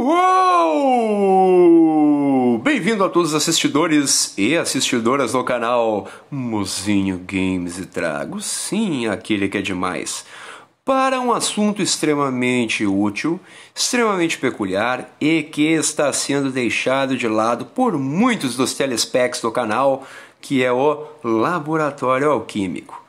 Uou! Bem-vindo a todos os assistidores e assistidoras do canal Mozinho Games e Trago, sim, aquele que é demais, para um assunto extremamente útil, extremamente peculiar e que está sendo deixado de lado por muitos dos telespects do canal, que é o Laboratório Alquímico.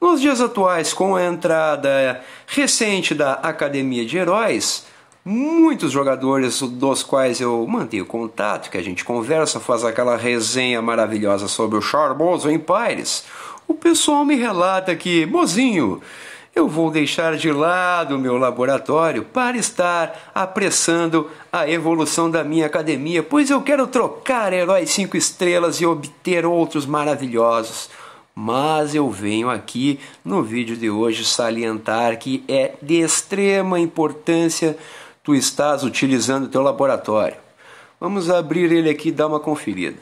Nos dias atuais, com a entrada recente da Academia de Heróis, Muitos jogadores dos quais eu mantenho contato, que a gente conversa, faz aquela resenha maravilhosa sobre o charmoso em Pires, o pessoal me relata que, mozinho, eu vou deixar de lado o meu laboratório para estar apressando a evolução da minha academia, pois eu quero trocar heróis cinco estrelas e obter outros maravilhosos. Mas eu venho aqui no vídeo de hoje salientar que é de extrema importância tu estás utilizando o teu laboratório. Vamos abrir ele aqui e dar uma conferida.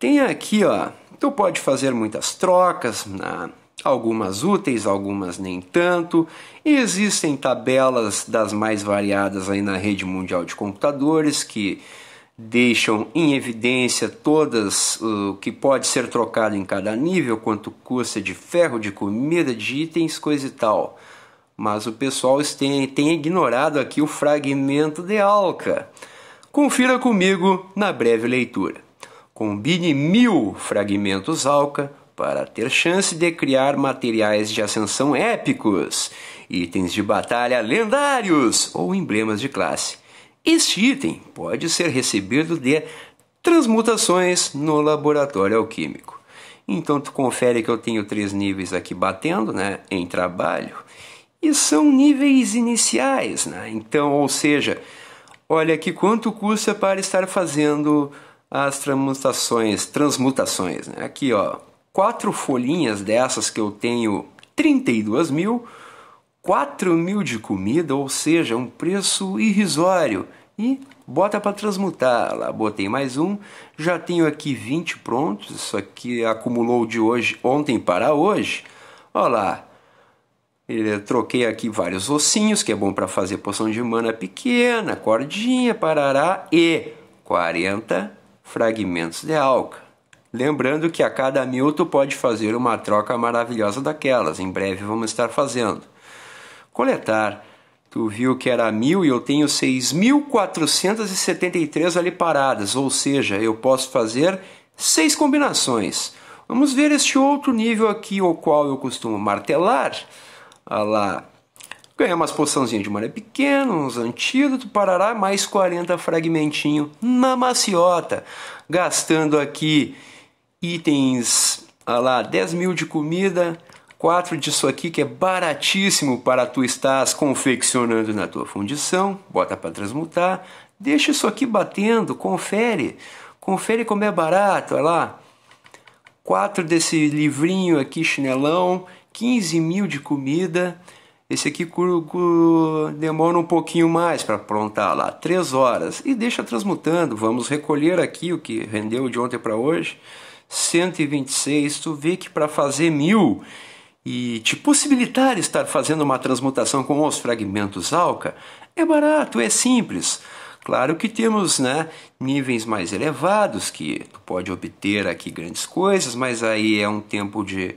Tem aqui, ó, tu pode fazer muitas trocas, na, algumas úteis, algumas nem tanto. E existem tabelas das mais variadas aí na rede mundial de computadores que deixam em evidência todas o uh, que pode ser trocado em cada nível, quanto custa de ferro, de comida, de itens, coisa e tal mas o pessoal tem, tem ignorado aqui o fragmento de Alca. Confira comigo na breve leitura. Combine mil fragmentos Alca para ter chance de criar materiais de ascensão épicos, itens de batalha lendários ou emblemas de classe. Este item pode ser recebido de transmutações no laboratório alquímico. Então tu confere que eu tenho três níveis aqui batendo, né, em trabalho. E são níveis iniciais, né? Então, ou seja, olha aqui quanto custa para estar fazendo as transmutações, transmutações, né? Aqui, ó, quatro folhinhas dessas que eu tenho 32 mil, 4 mil de comida, ou seja, um preço irrisório. E bota para transmutar. Lá botei mais um, já tenho aqui 20 prontos. Isso aqui acumulou de hoje, ontem para hoje. Olha lá, troquei aqui vários ossinhos, que é bom para fazer poção de mana pequena, cordinha, parará, e 40 fragmentos de alca. Lembrando que a cada mil tu pode fazer uma troca maravilhosa daquelas, em breve vamos estar fazendo. Coletar. Tu viu que era mil e eu tenho 6.473 ali paradas, ou seja, eu posso fazer seis combinações. Vamos ver este outro nível aqui, o qual eu costumo martelar. Olha lá. Ganhar umas poçãozinhas de maré pequeno, uns antídotos, parará, mais 40 fragmentinhos na maciota. Gastando aqui itens, olha lá, 10 mil de comida, 4 disso aqui que é baratíssimo para tu estás confeccionando na tua fundição. Bota para transmutar. Deixa isso aqui batendo, confere. Confere como é barato, olha lá. Quatro desse livrinho aqui, chinelão. 15 mil de comida. Esse aqui demora um pouquinho mais para aprontar lá, 3 horas. E deixa transmutando. Vamos recolher aqui o que rendeu de ontem para hoje. 126, tu vê que para fazer mil e te possibilitar estar fazendo uma transmutação com os fragmentos alca, é barato, é simples. Claro que temos né, níveis mais elevados, que tu pode obter aqui grandes coisas, mas aí é um tempo de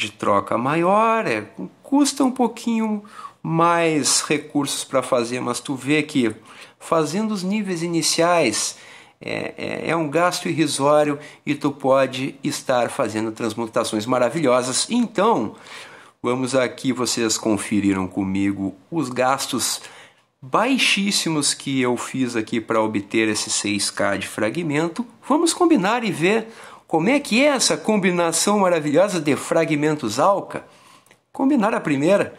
de troca maior, é, custa um pouquinho mais recursos para fazer, mas tu vê que fazendo os níveis iniciais é, é, é, um gasto irrisório e tu pode estar fazendo transmutações maravilhosas. Então, vamos aqui, vocês conferiram comigo os gastos baixíssimos que eu fiz aqui para obter esse 6K de fragmento. Vamos combinar e ver como é que é essa combinação maravilhosa de fragmentos alca? Combinar a primeira.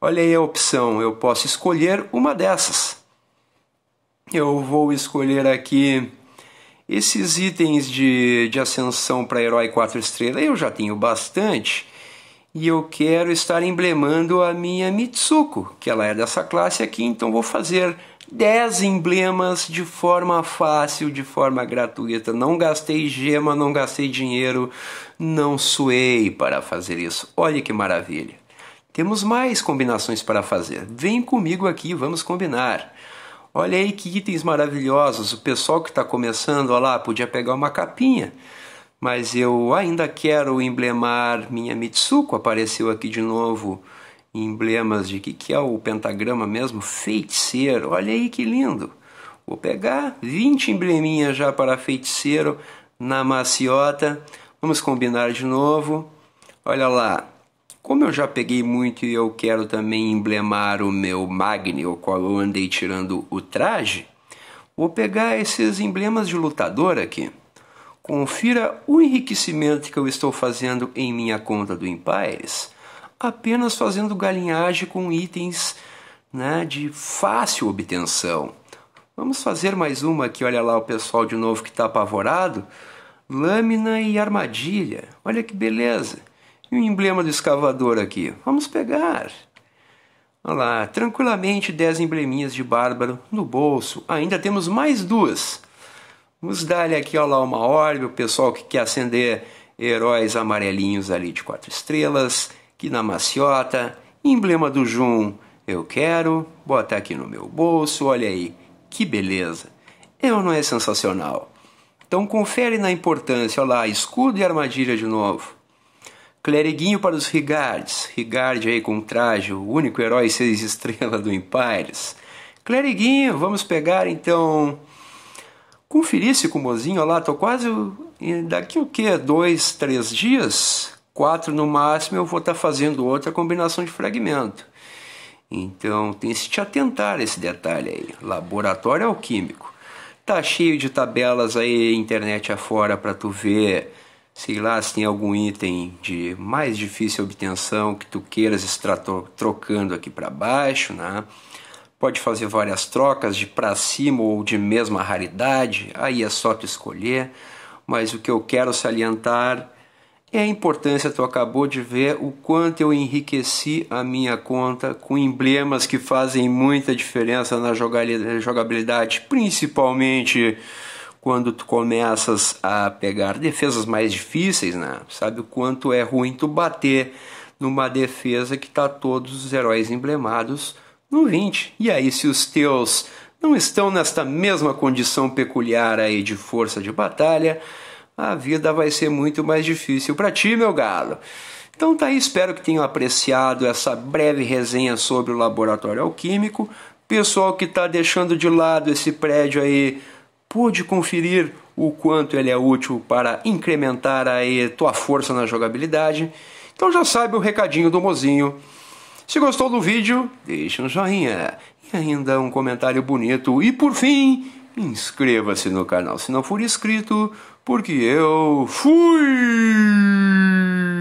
Olha aí a opção, eu posso escolher uma dessas. Eu vou escolher aqui esses itens de, de ascensão para herói 4 estrelas, eu já tenho bastante. E eu quero estar emblemando a minha Mitsuko, que ela é dessa classe aqui, então vou fazer 10 emblemas de forma fácil, de forma gratuita. Não gastei gema, não gastei dinheiro, não suei para fazer isso. Olha que maravilha. Temos mais combinações para fazer. Vem comigo aqui, vamos combinar. Olha aí que itens maravilhosos. O pessoal que está começando, olha lá, podia pegar uma capinha. Mas eu ainda quero emblemar minha Mitsuko, apareceu aqui de novo emblemas de que, que é o pentagrama mesmo, feiticeiro. Olha aí que lindo. Vou pegar 20 embleminhas já para feiticeiro na maciota. Vamos combinar de novo. Olha lá. Como eu já peguei muito e eu quero também emblemar o meu Magni, o qual eu andei tirando o traje, vou pegar esses emblemas de lutador aqui. Confira o enriquecimento que eu estou fazendo em minha conta do Empires apenas fazendo galinhagem com itens né, de fácil obtenção. Vamos fazer mais uma aqui, olha lá o pessoal de novo que está apavorado. Lâmina e armadilha, olha que beleza. E o emblema do escavador aqui, vamos pegar. Olha lá, tranquilamente 10 embleminhas de bárbaro no bolso. Ainda temos mais duas. Vamos dar-lhe aqui, olha lá, uma orbe, o pessoal que quer acender heróis amarelinhos ali de quatro estrelas que na maciota, emblema do Jun. eu quero, botar aqui no meu bolso, olha aí, que beleza. Eu é não é sensacional. Então confere na importância, olha lá, escudo e armadilha de novo. Cleriguinho para os Rigards, Rigard aí com traje, o único herói seis estrelas do Empires. Cleriguinho, vamos pegar então. Conferir se com o mozinho, olha lá, tô quase. Daqui o quê? Dois, três dias? quatro no máximo, eu vou estar tá fazendo outra combinação de fragmento. Então tem que se te atentar a esse detalhe aí. Laboratório alquímico. Tá cheio de tabelas aí, internet afora para tu ver, sei lá, se tem algum item de mais difícil obtenção que tu queiras estar trocando aqui para baixo, né? Pode fazer várias trocas de para cima ou de mesma raridade, aí é só tu escolher. Mas o que eu quero salientar e é a importância, tu acabou de ver o quanto eu enriqueci a minha conta com emblemas que fazem muita diferença na jogabilidade, principalmente quando tu começas a pegar defesas mais difíceis, né? Sabe o quanto é ruim tu bater numa defesa que tá todos os heróis emblemados no 20. E aí se os teus não estão nesta mesma condição peculiar aí de força de batalha, a vida vai ser muito mais difícil para ti, meu galo. Então tá aí, espero que tenham apreciado essa breve resenha sobre o laboratório alquímico. Pessoal que está deixando de lado esse prédio aí, pude conferir o quanto ele é útil para incrementar aí tua força na jogabilidade. Então já sabe o recadinho do mozinho. Se gostou do vídeo, deixa um joinha e ainda um comentário bonito. E por fim, inscreva-se no canal se não for inscrito, porque eu fui!